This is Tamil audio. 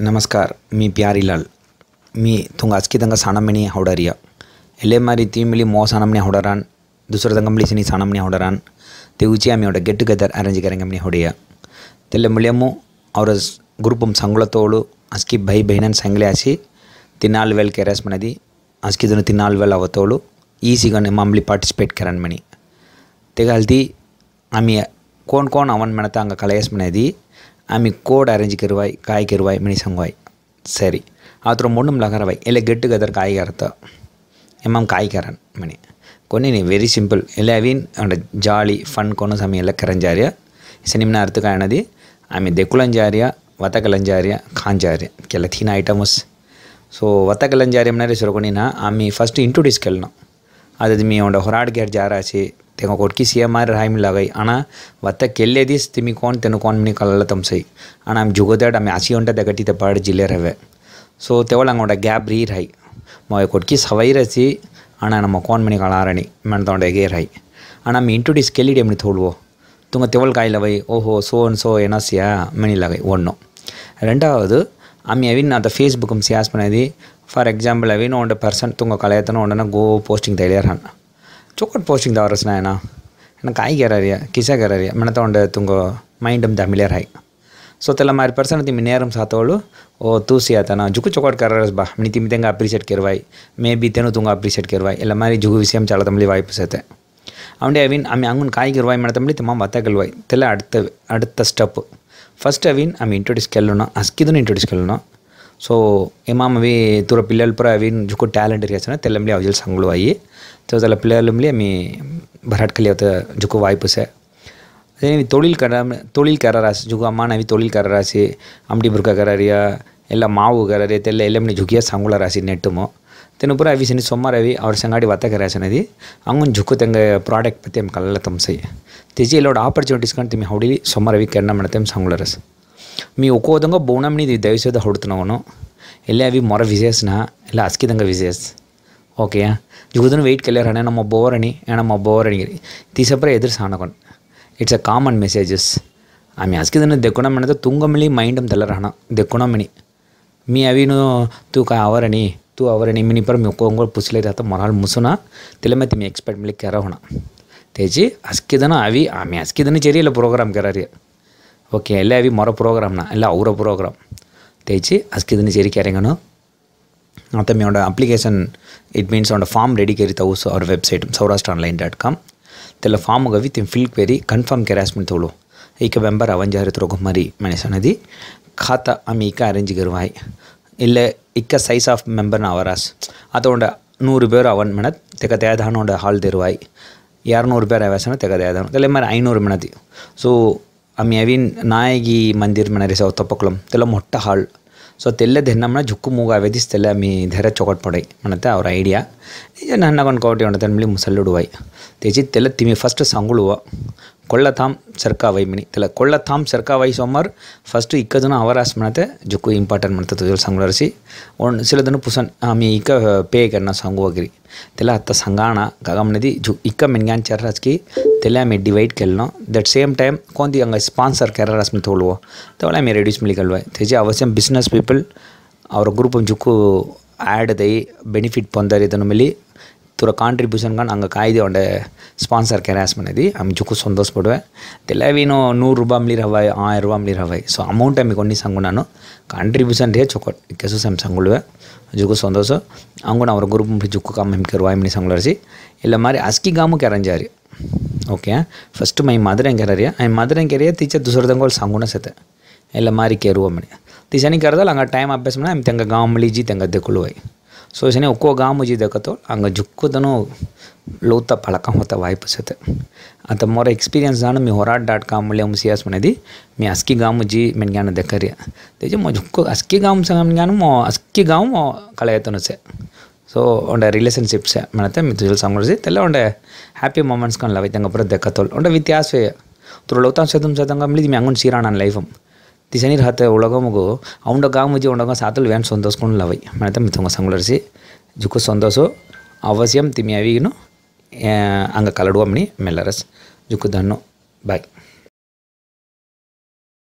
नमस्कार मी प्यारीलाल मी तुंग आजकी तंगा साणामणी हावडारिया एले मारी ती मिली मो साणामणी हावडारान दुसरं तंगा मिली सिनी साणामणी हावडारान तेवची आम्ही आवडा गेट टुगेदर अरेंज करेंगमणी हावडिया तेले मिलियमो ಅವರ ಗ್ರೂಪಂ ಸಂಗುಳತೋಳು ಅಸ್ಕಿ ಬೈ ಬೈನನ್ ಸಂಗ್ಲೆ ಆಸಿ ತಿನ್ನಾಲ್ ವೇಲ್ ಕೆರೆಸ್ ಮನದಿ ಅಸ್ಕಿದನು ತಿನ್ನಾಲ್ ವೇಲ್ ಅವತೋಳು ಈಸಿಗ ಮಾಮೂಲಿ ಪಾರ್ಟಿಸಿಪೇಟ್ ಕೆರನ್ ಮನಿ ತೆಗಲ್ದಿ ಆಮಿ ಕೋನ್ ಕೋನ್ ಅವನ್ ಮನತ ಹಂಗೆ ಕಳೆಯಸ್ ಮನದಿ ஆமி கோடு அரைஞ்சிக்கருவாய் காய்க்கருவாய் சங்குவாய் சரி அவத்தரம் மொண்ணும் லகரவாய் இல்லை கெட்டு கதர் காய்கறத்தோ எம்மாம் காய்க்காரன் மணி கொன்னி நீ வெரி சிம்பிள் இல்லை அவீன் அவன் ஜாலி ஃபன் கொண்டு சமையல கரைஞ்சாரியா சினிம்னா அறுத்துக்கா என்னது ஆமி தெக்குலஞ்சாரியா வத்த கலஞ்சாரியா காஞ்சாரியா கெல்ல தீன ஐட்டமஸ் ஸோ வத்த கலஞ்சாரியம்னாரே சொல்ல கொண்டினா ஆமி ஃபஸ்ட்டு இன்ட்ரொடியூஸ் கேள்னோம் அது மீ அவன் ஹொராடு கேட் ஜாராச்சு તેઓ કોટકી માર રાહીમ લાગાઈ આણા વત્તા કેલ્લે દીસ તિમી કોણ તેનું કોણ મિની કલાલા તમસઈ આણા આમ જુગોદાડ આમે આસી ઓંટા દગટી તપાડ ಜಿಲ್ಲೆ રવે ಸೊ ತೆವಳಂಗೊಂಡ ಗ್ಯಾಬ್ ರೀ ರೈ ಮೊಯ ಕೊಟ್ಕಿ ಸವೈ ರಸಿ ಅಣ್ಣ ನಮ್ಮ ಕೋನ್ ಮನೆ ಕಳಾರಣಿ ಮಣ್ಣು ತೊಗೊಂಡೇಗೆ ರೈ ಅಣ್ಣ ಮಿ ಇಂಟ್ರೊಡ್ಯೂಸ್ ಕೆಲಿಡಿ ಎಮ್ಮಿ ತೋಳುವೋ ತುಂಗ ತೆವಳ ಕಾಯಿಲ ವೈ ಓಹೋ ಸೋ ಅನ್ ಸೋ ಎನಸಿಯಾ ಮಣಿಲಾಗೈ ஒன்றும் ரெண்டாவது அம்மி அவின் அந்த ஃபேஸ்புக்கும் சியாஸ் பண்ணதி ஃபார் எக்ஸாம்பிள் அவின் ஒன்று பர்சன் தூங்க கலையத்தனும் ஒன்றுனா கோ போஸ்டிங் தைலியாரான் சோக்கட் போஸ்டிங் தவறுனா என்ன எனக்கு ஐ கேரரியா கிஷா கேரரியா மினத்தோண்ட தூங்கோ மைண்டும் தமிழர் ஹை ஸோ தெல்ல மாதிரி பர்சனை திமி நேரம் சாத்தவளு ஓ தூசியா தானா ஜுக்கு சோக்கட் கரஸ் பா நீ திமி தேங்க அப்ரிசியேட் கேருவாய் மேபி தேனு தூங்க அப்ரிசியேட் கேருவாய் எல்லா மாதிரி ஜுகு விஷயம் சால தமிழ் வாய்ப்பு சேர்த்தேன் அவண்டே அவின் அமி அங்கு காய்கறிவாய் மன தமிழ் திமா வத்த கல்வாய் தெல்ல அடுத்த அடுத்த ஸ்டெப்பு ஃபஸ்ட் அவின் அமி இன்ட்ரொடியூஸ் கேள்வினோம் அஸ்கிதுன்னு இன்ட்ரொடியூஸ் கேள்வினோம் సో ఏమమ్మ అవి తూర పిల్లల పర అవి జుకో టాలెంట్ రియాసన తెల్లంలే అవజల్ సంగులు అయ్యి సో తెల్ల పిల్లలంలే మీ భరాట్కలి అవుత జుకో వాయిపుసే அதேவி தொழில்கார தொழில்கார ராசி ஜுகு அம்மானவி தொழில்கார ராசி அம்படி புர்க்ககாரியா ಎಲ್ಲ ಮಾವು ಗರರೆ ತೆಲ್ಲ ಎಲ್ಲಮನಿ ಝುಕಿಯ ಸಂಗುಳ ರಾಸಿ ನೆಟ್ಟುಮು ತೆನು ಪುರ ಅವಿ ಸಿನಿ ಸೊಮ್ಮಾರ್ ಅವಿ ಅವ್ರ ಸಂಗಾಡಿ ವತ್ತಕ ರಾಸನದಿ ಹಂಗೊಂದು ಝುಕ್ಕು ತಂಗ ಪ್ರಾಡಕ್ಟ್ ಪತ್ತೆ ಕಲ್ಲ ತಮ್ಸೈ ತಿಜಿ ಇಲ್ಲೋಡ್ ಆಪರ್ಚುನಿಟೀಸ್ ಕಂಡು ತಿಮ್ಮಿ ಹೌಡಿಲಿ ಸೊಮ್ಮಾರ್ ಅವಿ ಕೆರ್ಣ ಮಾಡ್ತೇಮ್ ಸಂಗುಳ ರಸ మీ ఒక్కో విధంగా బోనంని దయచేత ಹೊಡ್తున్నాವನು ಎಲ್ಲೇ ಅವಿ ಮೊರ ವಿಜೇಸ್ನ ಇಲ್ಲ ಅಸ್ಕಿದಂಗೆ ವಿಜೇಸ್ ಓಕೆ ಇವದನ್ನು ವೆಯ್ಟ್ ಕಲಿಯರ್ ಹಣೆ ನಮ್ಮ ಬೋರಣಿ ನಮ್ಮ ಬೋರಣಿಗಿರಿ ತೀಸಪ್ರೆ ಎದುರು ಸಾಣಕೊಂಡು ಇಟ್ಸ್ ಅ ಕಾಮನ್ ಮೆಸೇಜಸ್ ಆಮೆ ಅಸ್ಕಿದನ್ನು ದೆಕ್ಕುಣ ಮಣದ ತುಂಗಮಳಿ ಮೈಂಡ್ ಅಂತಲ್ಲ ಹಣ ದೆಕ್ಕುಣ ಮಣಿ ಮೀ ಅವಿನು ತೂ ಕಾ ಅವರಣಿ ತೂ ಅವರಣಿ ಮಿನಿಪರ್ ಮಿಕ್ಕೊಂಗೋಳು ಪುಸ್ಲೆ ಇರತ್ತ ಮೊರಾಲ್ ಮುಸುನ ತಲೆ ಮತ್ತೆ ಮೀ ಎಕ್ಸ್ಪೆಕ್ಟ್ ಮಳಿ ಕೆರ ಹೋಣ ತೇಜಿ ಅಸ್ಕಿದನ ಅವಿ ಆಮೆ ಅಸ್ಕಿದನ ಚೆರಿಯಲ್ಲ ಪ್ರೋಗ್ರಾಮ್ ಕೆರಾರಿ ఓకే వెళ్ళేవి మరో ప్రోగ్రామ్నా ಇಲ್ಲ ಅವರ ಪ್ರೋಗ್ರಾಮ್ తెచ్చి అస్కి దీన్ని చేరికి ఎరంగను అంత మేము application it means on form ready కెరి తవు ಅವ್ರ website Saurashtra online dot com తెల్ల ಫಾಮ್ ಗವಿ ತಿಂ ಫಿಲ್ ಕ್ವೆರಿ ಕನ್ಫರ್ಮ್ ಕೆರಾಸ್ಮೆಂಟ್ ತೋಳು ಈಗ ಮೆಂಬರ್ ಅವಂಜಾರಿ ತೊಗೊಮ್ಮರಿ ಮನೆಸನದಿ ಖಾತಾ ಆಮಿ ಈಗ ಅರೇಂಜ್ ಕರುವಾಯ್ ಇಲ್ಲ ಇಕ್ಕ ಸೈಜ್ ಆಫ್ ಮೆಂಬರ್ನ ಅವರಾಸ್ ಅದೊಂಡ ನೂರು ಪೇರು ಅವನ್ ಮೆಣತ್ ತೆಕ ತೇದಾನೊಂಡ ಹಾಲ್ ತೆರುವಾಯ್ இரநூறு பேர் வேசனை தெகதையாதனும் இல்லை மாதிரி ஐநூறு மினதி ஸோ आम्ही हॅवीन ನಾಯಗಿ ಮಂದಿರ್ ಮನರಿ ಸೌ ತಪ್ಪಕುಲಂ ತೆಲ್ಲ ಮೊಟ್ಟ ಹಾಳ್ ಸೊ ತೆಲ್ಲದ ಹೆಣ್ಣಮ್ಮನ ಜುಕ್ಕು ಮೂಗಾವೆ ದಿಸ್ ತೆಲ್ಲ ಆಮಿ ಧೈರ್ಯ ಚೊಕಟ್ ಪಡೈ ಮನತೆ ಅವ್ರ ಐಡಿಯಾ ಈಗ ನನ್ನಗೊಂದು ಕೌಟಿ ಉಂಡ ತನ್ಮಿಲಿ ಮುಸಲ್ಲುಡುವೈ ತೆಜಿ ತೆಲ್ಲ ತಿಮಿ ಫಸ್ಟ್ ಸಂಗುಳುವ ಕೊಳ್ಳತಾಮ್ ಸರ್ಕಾವೈ ಮಿನಿ ತೆಲ್ಲ ಕೊಳ್ಳತಾಮ್ ಸರ್ಕಾವೈ ಸೋಮಾರ್ ಫಸ್ಟ್ ಇಕ್ಕದನ್ನು ಅವರಾಸ್ ಮನತೆ ಜುಕ್ಕು ಇಂಪಾರ್ಟೆಂಟ್ ಮಾಡ್ತದೆ ಸಂಗುಳರಿಸಿ ಒಂದು ಸಿಲದನ್ನು ಪುಸನ್ ಆಮಿ ಇಕ್ಕ ಪೇ ಕರ್ನ ಸಂಗುವಾಗಿರಿ तेला अत्ता संगाणा गगमनिधि जु इक्का मिनगान चर्रस की तेला में डिवाइड करलो दैट सेम टाइम कौन दी अंगा स्पॉन्सर कररस में थोलवो तवला तो में रेड्यूस तो मिली करलो तेजे अवश्यम बिजनेस पीपल और ग्रुप जुकु ಆ್ಯಡ್ ದೈ ಬೆನಿಫಿಟ್ ಪೊಂದರೆ ಇದನ್ನು ಮೇಲೆ ஸ்கூலோட கான்ட்ரிபியூஷன் அங்கே காய்தியோட ஸ்பான்சர் கேராஸ் பண்ணது ஜுக்கு சந்தோஷப்படுவேன் வீணும் நூறுரூபா மிளி ரவாய் ஆயிரரூபா மிளி ரவாய் ஸோ அமௌண்ட் அமைக்கு ஒன்றி சங்குனானோ கான்ட்ரிபியூஷன் ரே சொக்கோட் கெசு சம் சங்குவேன் ஜுக்கு சந்தோஷம் அவங்க அவர் குரூப் முடி ஜுக்கு காம் அமைக்க ரூபாய் மணி சங்குளரிசி இல்லை மாதிரி அஸ்கி காமும் கரைஞ்சார் ஓகே ஃபஸ்ட்டு மை மதுரை எங்கே கிளறியா என் மதுரை கிளறியா தீச்ச துசுரதங்கோல் சங்குன சேத்தேன் இல்லை மாதிரி கேருவோம் மணி தீசனி அங்கே டைம் அப்பேஸ் அபியாசம்னா எங்கள் காமலிஜி தங்க தெக்குழுவாய் ಸೊ ಇಸನೆ ಒಕ್ಕೋ ಗಾಮುಜಿದ ಕತೋ ಹಂಗೆ ಜುಕ್ಕುದನು ಲೋತ ಪಳಕ ಹೊತ್ತ ವಾಯ್ಪಸತೆ ಅಂತ ಮೊರ ಎಕ್ಸ್ಪೀರಿಯನ್ಸ್ ನಾನು ಮಿ ಹೊರಾಟ್ ಡಾಟ್ ಕಾಮ್ ಮುಳೆ ಮು ಸಿಯಾಸ್ ಮನೆದಿ ಮಿ ಅಸ್ಕಿ ಗಾಮುಜಿ ಮೆನ್ ಜ್ಞಾನ ದಕ್ಕರಿಯ ದೇಜೆ ಮೊ ಜುಕ್ಕು ಅಸ್ಕಿ ಗಾಮ್ ಸಂಗಮ್ ಜ್ಞಾನ ಮೊ ಅಸ್ಕಿ ಗಾಮ್ ಮೊ ಕಳೆಯತನು ಸೆ ಸೊ ಒಂಡೆ ರಿಲೇಷನ್ಶಿಪ್ಸ್ ಮನತೆ ಮಿ ತುಜಲ್ ಸಂಗೊಳಿಸಿ ತೆಲ್ಲ ಒಂಡೆ ಹ್ಯಾಪಿ ಮೊಮೆಂಟ್ಸ್ ಕನ್ ಲವೈತಂಗ ಪುರ ದಕ್ಕತೋಲ್ ಒಂಡೆ ವ್ಯತ್ಯಾಸವೇ ತುರು ಲೋತಾನ್ ಸೆದಂ ಸೆದಂಗ ಮಿಳಿದಿ ಮಿ ಅಂಗನ್ ಸೀರಾಣ ಲೈಫಮ್ ದಿಸನೀರು ಹತ್ತ ಒಳಗೋ ಮಗು ಅವಂಡ ಗಾ ಮುಜಿ ಉಂಡಾಗ ಸಾತಲ್ ವ್ಯಾನ್ ಸಂತೋಷಕೊಂಡು ಲವೈ ಮನೆ ಮಿಥಂಗ ಸಂಗುಳರ್ಸಿ ಜುಕು ಸಂತೋಷ ಅವಶ್ಯಂ ತಿಮ್ಮಿ ಅವಿಗಿನು ಹಂಗೆ ಕಲಡುವ ಮಣಿ ಮೆಲ್ಲರಸ್ ಜುಕು ಧನ್ನು ಬಾಯ್